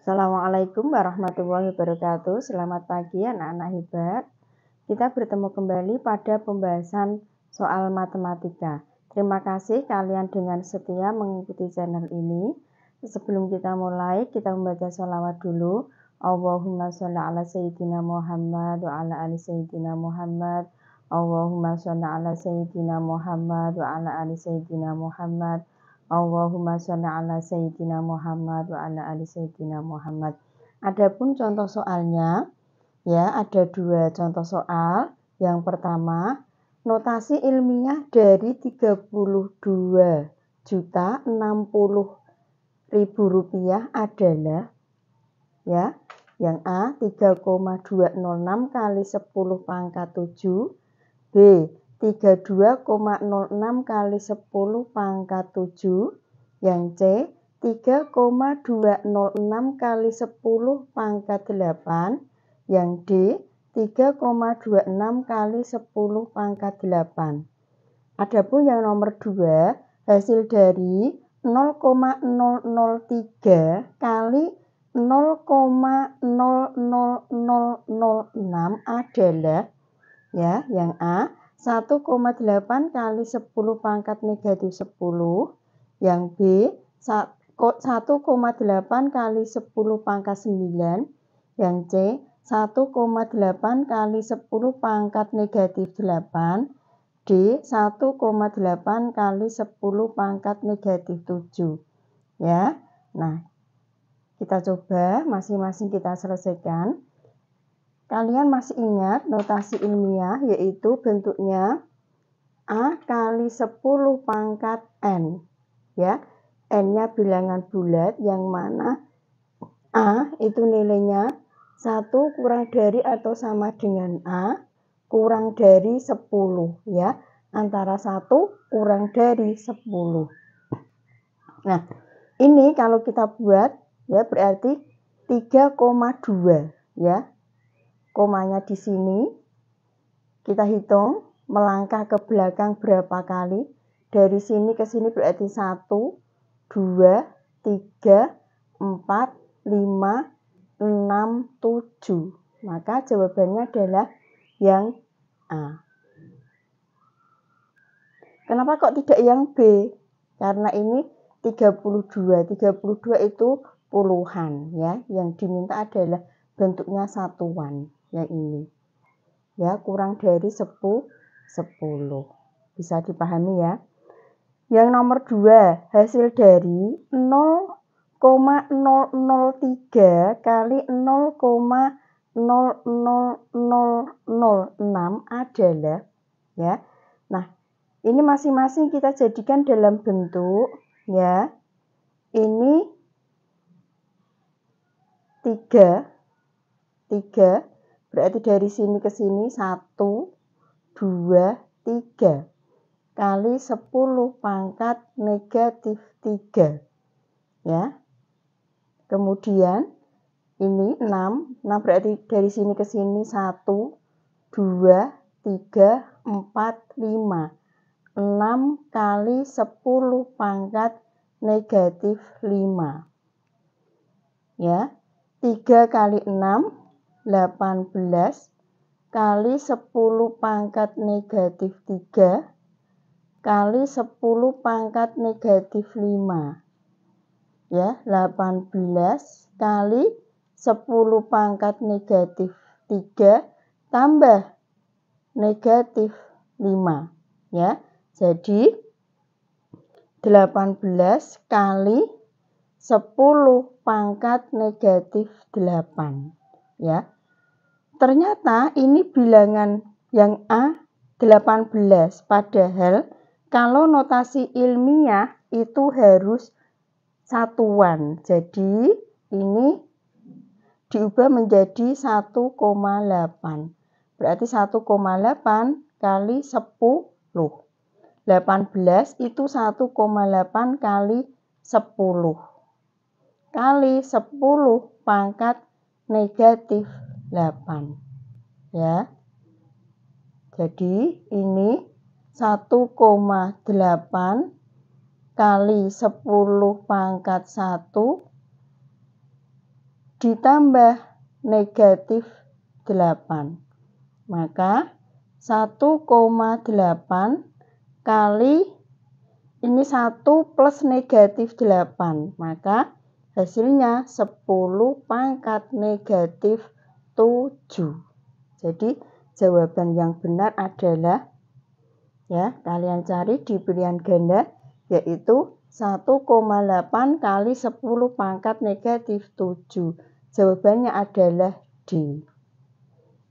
Assalamualaikum warahmatullahi wabarakatuh. Selamat pagi anak-anak hebat. Kita bertemu kembali pada pembahasan soal matematika. Terima kasih kalian dengan setia mengikuti channel ini. Sebelum kita mulai, kita membaca sholawat dulu. Allahumma sholli ala sayyidina Muhammad wa ala ali sayyidina Muhammad. Allahumma sholli ala sayyidina Muhammad wa ala ali sayyidina Muhammad. Allahumma sholli ala sayyidina Muhammad wa ala ali sayyidina Muhammad. Adapun contoh soalnya, ya ada dua contoh soal. Yang pertama, notasi ilmiah dari 32 juta 60 ribu rupiah adalah ya yang A 3,206 kali 10 pangkat 7 B 32,06 kali 10 pangkat 7. Yang C 3,206 kali 10 pangkat 8. Yang D 3,26 kali 10 pangkat 8. Adapun yang nomor 2, hasil dari 0,003 kali 0,00006 adalah ya yang A 1,8 kali 10 pangkat negatif 10. Yang B, 1,8 kali 10 pangkat 9. Yang C, 1,8 kali 10 pangkat negatif 8. D, 1,8 kali 10 pangkat negatif 7. Ya, nah kita coba masing-masing kita selesaikan. Kalian masih ingat notasi ilmiah yaitu bentuknya A kali 10 pangkat N. Ya, N-nya bilangan bulat yang mana A itu nilainya 1 kurang dari atau sama dengan A kurang dari 10 ya. Antara 1 kurang dari 10. Nah, ini kalau kita buat ya berarti 3,2 ya komanya di sini. Kita hitung melangkah ke belakang berapa kali. Dari sini ke sini berarti 1, 2, 3, 4, 5, 6, 7. Maka jawabannya adalah yang A. Kenapa kok tidak yang B? Karena ini 32. 32 itu puluhan ya. Yang diminta adalah bentuknya satuan yang ini ya kurang dari 10 10 bisa dipahami ya yang nomor 2 hasil dari 0,003 kali 0,00006 adalah ya nah ini masing-masing kita jadikan dalam bentuk ya ini 3 3 Berarti dari sini ke sini 1, 2, 3 kali 10 pangkat negatif 3. Ya. Kemudian ini 6, 6 berarti dari sini ke sini 1, 2, 3, 4, 5. 6 kali 10 pangkat negatif 5. Ya, 3 kali 6 18 kali 10 pangkat negatif 3 kali 10 pangkat negatif 5 ya 18 kali 10 pangkat negatif 3 tambah negatif 5 ya jadi 18 kali 10 pangkat negatif 8 ya. Ternyata ini bilangan yang A 18 padahal kalau notasi ilmiah itu harus satuan. Jadi ini diubah menjadi 1,8. Berarti 1,8 kali 10. 18 itu 1,8 kali 10. Kali 10 pangkat negatif 8 ya jadi ini 1,8 kali 10 pangkat 1 ditambah negatif 8 maka 1,8 kali ini 1 plus negatif 8 maka hasilnya 10 pangkat negatif 7. Jadi jawaban yang benar adalah ya kalian cari di pilihan ganda yaitu 1,8 kali 10 pangkat negatif 7. Jawabannya adalah D.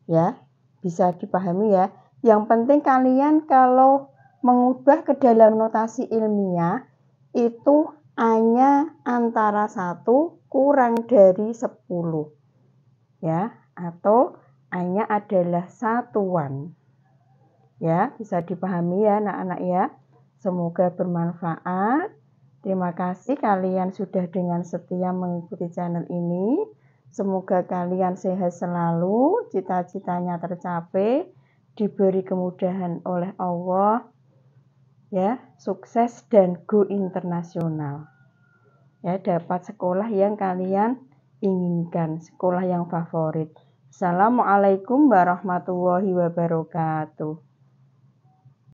Ya, bisa dipahami ya. Yang penting kalian kalau mengubah ke dalam notasi ilmiah itu hanya antara 1 kurang dari 10. Ya, atau hanya adalah satuan. Ya, bisa dipahami ya anak-anak ya. Semoga bermanfaat. Terima kasih kalian sudah dengan setia mengikuti channel ini. Semoga kalian sehat selalu, cita-citanya tercapai, diberi kemudahan oleh Allah ya sukses dan go internasional ya dapat sekolah yang kalian inginkan sekolah yang favorit Assalamualaikum warahmatullahi wabarakatuh